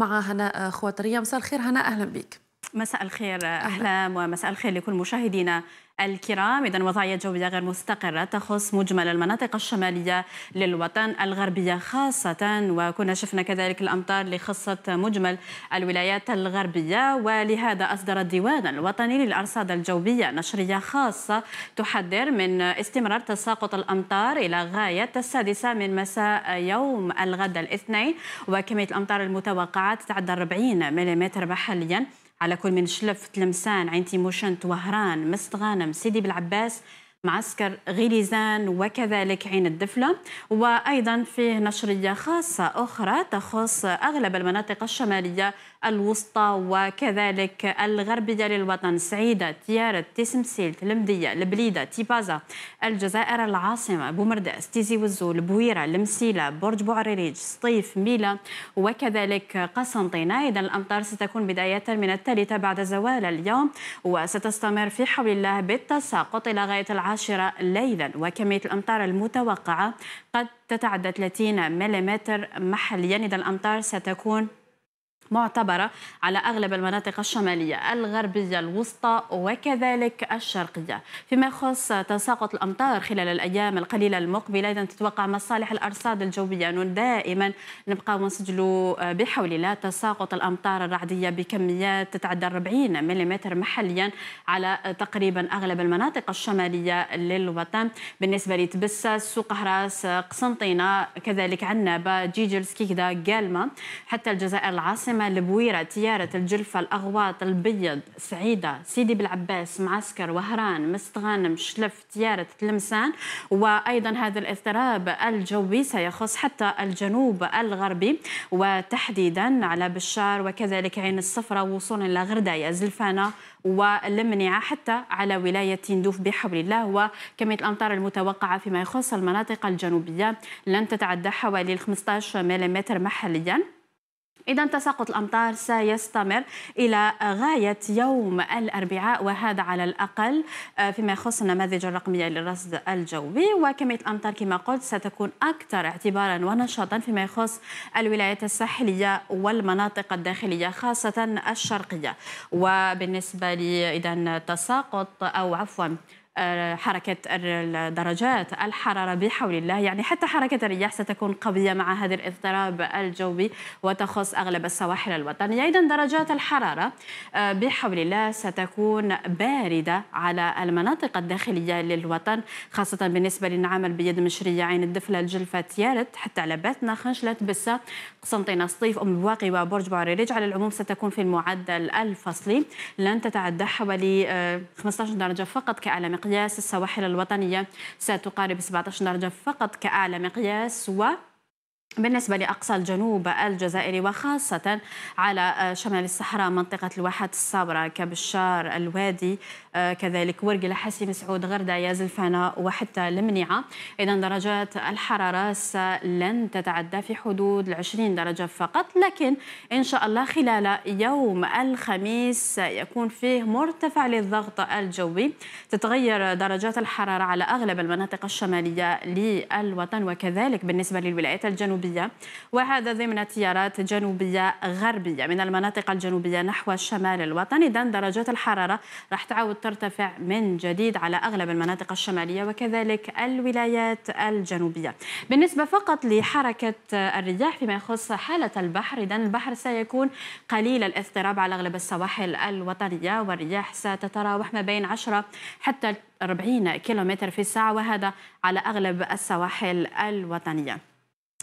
مع هناء آه، خواطريه مساء الخير هناء اهلا بك مساء الخير أحلام ومساء الخير لكل مشاهدينا الكرام إذا وضعية جوية غير مستقرة تخص مجمل المناطق الشمالية للوطن الغربية خاصة وكنا شفنا كذلك الأمطار لخصة مجمل الولايات الغربية ولهذا أصدر الديوان الوطني للأرصاد الجوية نشرية خاصة تحذر من استمرار تساقط الأمطار إلى غاية السادسة من مساء يوم الغد الاثنين وكمية الأمطار المتوقعة تتعدى 40 ملم محليا على كل من شلف تلمسان عين تيموشنت وهران مست غانم سيدي بالعباس معسكر غليزان وكذلك عين الدفلة وأيضا فيه نشرية خاصة أخرى تخص أغلب المناطق الشمالية الوسطى وكذلك الغربية للوطن سعيدة تيارة تسمسيل تلمدية البليدة تيبازا الجزائر العاصمة بومرداس تيزي وزول بويرة المسيلة برج بوعريريج سطيف ميلا وكذلك قسنطينة إذا الأمطار ستكون بداية من الثالثة بعد زوال اليوم وستستمر في حول الله بالتساقط إلى غاية العاصمة العاشرة ليلا وكمية الأمطار المتوقعة قد تتعدى 30 ملم محليا إذا الأمطار ستكون معتبرة على أغلب المناطق الشمالية الغربية الوسطى وكذلك الشرقية فيما يخص تساقط الأمطار خلال الأيام القليلة المقبلة إذا تتوقع مصالح الأرصاد الجوية أنه دائما نبقى ونسجلوا آه، بحول الله تساقط الأمطار الرعدية بكميات تتعدى 40 ملم محليا على تقريبا أغلب المناطق الشمالية للوطن بالنسبة لتبسة سوق هراس آه، قسنطينة كذلك عنابة جيجل سكيكدا قالمة حتى الجزائر العاصمة فاطمة البويرة تيارة الجلفة الأغواط البيض سعيدة سيدي بالعباس معسكر وهران مستغانم شلف تيارة تلمسان وأيضا هذا الاضطراب الجوي سيخص حتى الجنوب الغربي وتحديدا على بشار وكذلك عين الصفرة وصولا إلى غرداية زلفانة والمنعة حتى على ولاية تندوف بحول الله وكمية الأمطار المتوقعة فيما يخص المناطق الجنوبية لن تتعدى حوالي 15 ملم محليا إذا تساقط الأمطار سيستمر إلى غاية يوم الأربعاء وهذا على الأقل آه، فيما يخص النماذج الرقمية للرصد الجوي وكمية الأمطار كما قلت ستكون أكثر اعتبارا ونشاطا فيما يخص الولايات الساحلية والمناطق الداخلية خاصة الشرقية وبالنسبة إذا تساقط أو عفوا حركة الدرجات الحرارة بحول الله يعني حتى حركة الرياح ستكون قوية مع هذا الاضطراب الجوي وتخص أغلب السواحل الوطنية أيضا درجات الحرارة آه، بحول الله ستكون باردة على المناطق الداخلية للوطن خاصة بالنسبة للنعامة البيض مشرية عين الدفلة الجلفة تيارت حتى على باتنا خنشلة بسة قسنطينة سطيف أم الواقي وبرج بعريريج على العموم ستكون في المعدل الفصلي لن تتعدى حوالي 15 آه، درجة فقط كأعلى مقدار مقياس السواحل الوطنية ستقارب 17 درجة فقط كأعلى مقياس و بالنسبة لأقصى الجنوب الجزائري وخاصة على آه، شمال الصحراء منطقة الواحات الصابرة كبشار الوادي آه، كذلك ورق لحسي مسعود غردايا زلفانة وحتى المنيعة إذا درجات الحرارة لن تتعدى في حدود العشرين درجة فقط لكن إن شاء الله خلال يوم الخميس يكون فيه مرتفع للضغط الجوي تتغير درجات الحرارة على أغلب المناطق الشمالية للوطن وكذلك بالنسبة للولايات الجنوبية جنوبية وهذا ضمن تيارات جنوبية غربية من المناطق الجنوبية نحو الشمال الوطن إذا درجات الحرارة راح تعود ترتفع من جديد على أغلب المناطق الشمالية وكذلك الولايات الجنوبية بالنسبة فقط لحركة الرياح فيما يخص حالة البحر إذا البحر سيكون قليل الاضطراب على أغلب السواحل الوطنية والرياح ستتراوح ما بين 10 حتى 40 كيلومتر في الساعة وهذا على أغلب السواحل الوطنية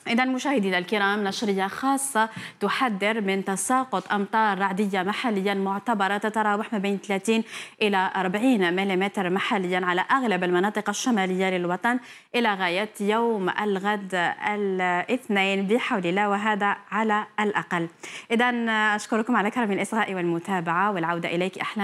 إذا مشاهدينا الكرام نشرية خاصة تحذر من تساقط أمطار رعدية محليا معتبرة تتراوح ما بين 30 إلى 40 ملم محليا على أغلب المناطق الشمالية للوطن إلى غاية يوم الغد الاثنين بحول الله وهذا على الأقل إذا أشكركم على كرم الإصغاء والمتابعة والعودة إليك أحلام